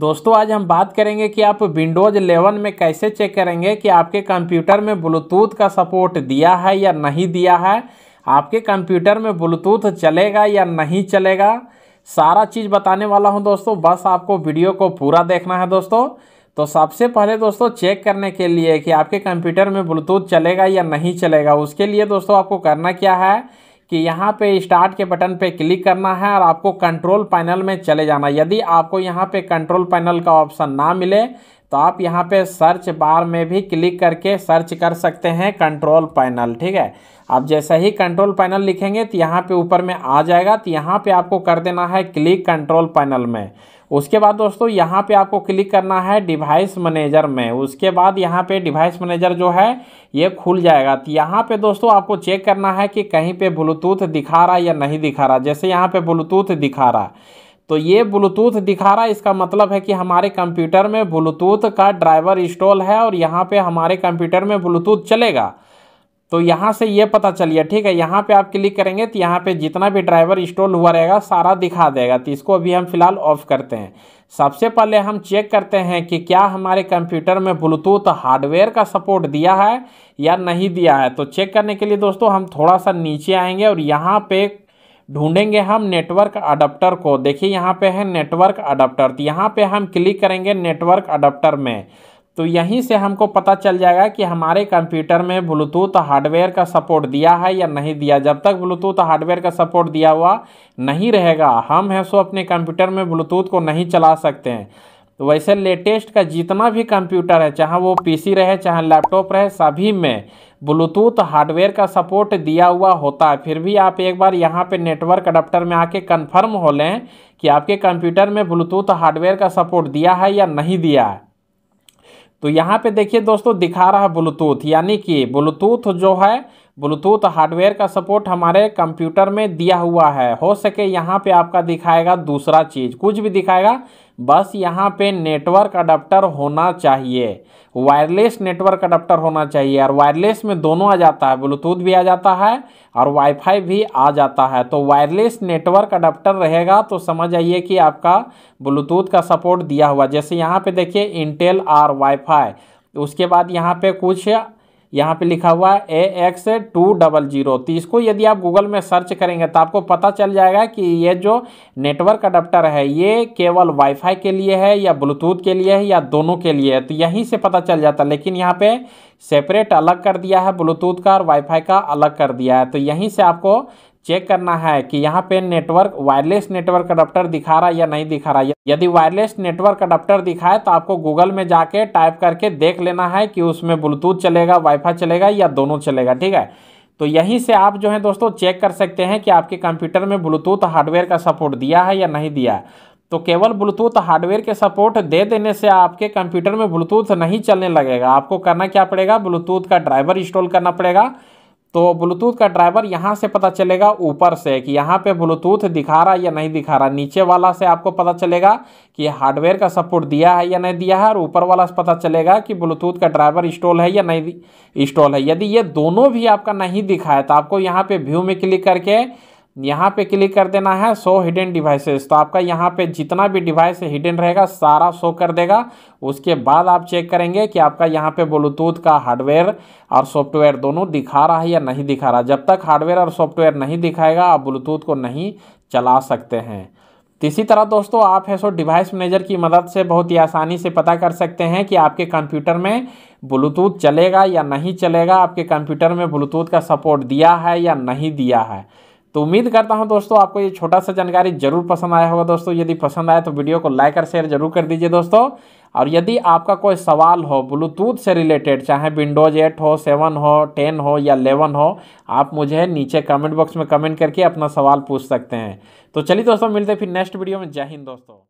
दोस्तों आज हम बात करेंगे कि आप विंडोज़ 11 में कैसे चेक करेंगे कि आपके कंप्यूटर में ब्लूटूथ का सपोर्ट दिया है या नहीं दिया है आपके कंप्यूटर में ब्लूटूथ चलेगा या नहीं चलेगा सारा चीज़ बताने वाला हूं दोस्तों बस आपको वीडियो को पूरा देखना है दोस्तों तो सबसे पहले दोस्तों चेक करने के लिए कि आपके कंप्यूटर में ब्लूटूथ चलेगा या नहीं चलेगा उसके लिए दोस्तों आपको करना क्या है कि यहाँ पे स्टार्ट के बटन पे क्लिक करना है और आपको कंट्रोल पैनल में चले जाना यदि आपको यहाँ पे कंट्रोल पैनल का ऑप्शन ना मिले तो आप यहाँ पे सर्च बार में भी क्लिक करके सर्च कर सकते हैं कंट्रोल पैनल ठीक है आप जैसे ही कंट्रोल पैनल लिखेंगे तो यहाँ पे ऊपर में आ जाएगा तो यहाँ पे आपको कर देना है क्लिक कंट्रोल पैनल में उसके बाद दोस्तों यहाँ पे आपको क्लिक करना है डिवाइस मैनेजर में उसके बाद यहाँ पे डिवाइस मैनेजर जो है ये खुल जाएगा तो यहाँ पे दोस्तों आपको चेक करना है कि कहीं पे ब्लूटूथ दिखा रहा है या नहीं दिखा रहा जैसे यहाँ पे ब्लूटूथ दिखा रहा तो ये ब्लूटूथ दिखा रहा इसका मतलब है कि हमारे कंप्यूटर में ब्लूटूथ का ड्राइवर इंस्टॉल है और यहाँ पर हमारे कंप्यूटर में ब्लूटूथ चलेगा तो यहाँ से ये पता चलिए ठीक है यहाँ पे आप क्लिक करेंगे तो यहाँ पे जितना भी ड्राइवर इंस्टॉल हुआ रहेगा सारा दिखा देगा तो इसको अभी हम फिलहाल ऑफ करते हैं सबसे पहले हम चेक करते हैं कि क्या हमारे कंप्यूटर में ब्लूटूथ हार्डवेयर का सपोर्ट दिया है या नहीं दिया है तो चेक करने के लिए दोस्तों हम थोड़ा सा नीचे आएंगे और यहाँ पे ढूंढेंगे हम नेटवर्क अडाप्टर को देखिए यहाँ पे है नेटवर्क अडाप्टर तो यहाँ पे हम क्लिक करेंगे नेटवर्क अडाप्टर में तो यहीं से हमको पता चल जाएगा कि हमारे कंप्यूटर में ब्लूटूथ हार्डवेयर का सपोर्ट दिया है या नहीं दिया जब तक ब्लूटूथ हार्डवेयर का सपोर्ट दिया हुआ नहीं रहेगा हम हैं सो अपने कंप्यूटर में ब्लूटूथ को नहीं चला सकते हैं तो वैसे लेटेस्ट का जितना भी कंप्यूटर है चाहे वो पीसी रहे चाहे लैपटॉप रहे सभी में ब्लूटूथ हार्डवेयर का सपोर्ट दिया हुआ होता है फिर भी आप एक बार यहाँ पे नेटवर्क अडप्टर में आके कंफर्म हो लें कि आपके कंप्यूटर में ब्लूटूथ हार्डवेयर का सपोर्ट दिया है या नहीं दिया है तो यहाँ पे देखिए दोस्तों दिखा रहा है ब्लूटूथ यानी कि ब्लूटूथ जो है ब्लूटूथ हार्डवेयर का सपोर्ट हमारे कंप्यूटर में दिया हुआ है हो सके यहाँ पे आपका दिखाएगा दूसरा चीज़ कुछ भी दिखाएगा बस यहाँ पे नेटवर्क अडाप्टर होना चाहिए वायरलेस नेटवर्क अडाप्टर होना चाहिए और वायरलेस में दोनों आ जाता है ब्लूटूथ भी आ जाता है और वाईफाई भी आ जाता है तो वायरलेस नेटवर्क अडाप्टर रहेगा तो समझ आइए कि आपका ब्लूटूथ का सपोर्ट दिया हुआ जैसे यहाँ पे देखिए इंटेल आर वाईफाई उसके बाद यहाँ पे कुछ यहाँ पे लिखा हुआ है A X two double zero तो इसको यदि आप गूगल में सर्च करेंगे तो आपको पता चल जाएगा कि ये जो नेटवर्क अडप्टर है ये केवल वाईफाई के लिए है या ब्लूटूथ के लिए है या दोनों के लिए है तो यहीं से पता चल जाता है लेकिन यहाँ पे सेपरेट अलग कर दिया है ब्लूटूथ का और वाईफाई का अलग कर दिया है तो यहीं से आपको चेक करना है कि यहाँ पे नेटवर्क वायरलेस नेटवर्क अडाप्टर दिखा रहा है या नहीं दिखा रहा है यदि वायरलेस नेटवर्क अडाप्टर दिखाए तो आपको गूगल में जाके टाइप करके देख लेना है कि उसमें ब्लूटूथ चलेगा वाईफाई चलेगा या दोनों चलेगा ठीक है तो यहीं से आप जो है दोस्तों चेक कर सकते हैं कि आपके कंप्यूटर में ब्लूटूथ हार्डवेयर का सपोर्ट दिया है या नहीं दिया है तो केवल ब्लूटूथ हार्डवेयर के सपोर्ट दे देने से आपके कंप्यूटर में ब्लूटूथ नहीं चलने लगेगा आपको करना क्या पड़ेगा ब्लूटूथ का ड्राइवर इंस्टॉल करना पड़ेगा तो ब्लूटूथ का ड्राइवर यहाँ से पता चलेगा ऊपर से कि यहाँ पे ब्लूटूथ दिखा रहा है या नहीं दिखा रहा नीचे वाला से आपको पता चलेगा कि हार्डवेयर का सपोर्ट दिया है या नहीं दिया है और ऊपर वाला से पता चलेगा कि ब्लूटूथ का ड्राइवर इंस्टॉल है या नहीं इंस्टॉल है यदि ये दोनों भी आपका नहीं दिखा है तो आपको यहाँ पर व्यू में क्लिक करके यहाँ पे क्लिक कर देना है शो हिडन डिवाइसेस तो आपका यहाँ पे जितना भी डिवाइस हिडन रहेगा सारा शो कर देगा उसके बाद आप चेक करेंगे कि आपका यहाँ पे ब्लूटूथ का हार्डवेयर और सॉफ्टवेयर दोनों दिखा रहा है या नहीं दिखा रहा जब तक हार्डवेयर और सॉफ्टवेयर नहीं दिखाएगा आप ब्लूटूथ को नहीं चला सकते हैं तो इसी तरह दोस्तों आप है सो डिवाइस मैनेजर की मदद से बहुत ही आसानी से पता कर सकते हैं कि आपके कंप्यूटर में ब्लूटूथ चलेगा या नहीं चलेगा आपके कंप्यूटर में ब्लूटूथ का सपोर्ट दिया है या नहीं दिया है तो उम्मीद करता हूं दोस्तों आपको ये छोटा सा जानकारी जरूर पसंद आया होगा दोस्तों यदि पसंद आए तो वीडियो को लाइक और शेयर जरूर कर दीजिए दोस्तों और यदि आपका कोई सवाल हो ब्लूटूथ से रिलेटेड चाहे विंडोज एट हो सेवन हो टेन हो या इलेवन हो आप मुझे नीचे कमेंट बॉक्स में कमेंट करके अपना सवाल पूछ सकते हैं तो चलिए दोस्तों मिलते फिर नेक्स्ट वीडियो में जय हिंद दोस्तों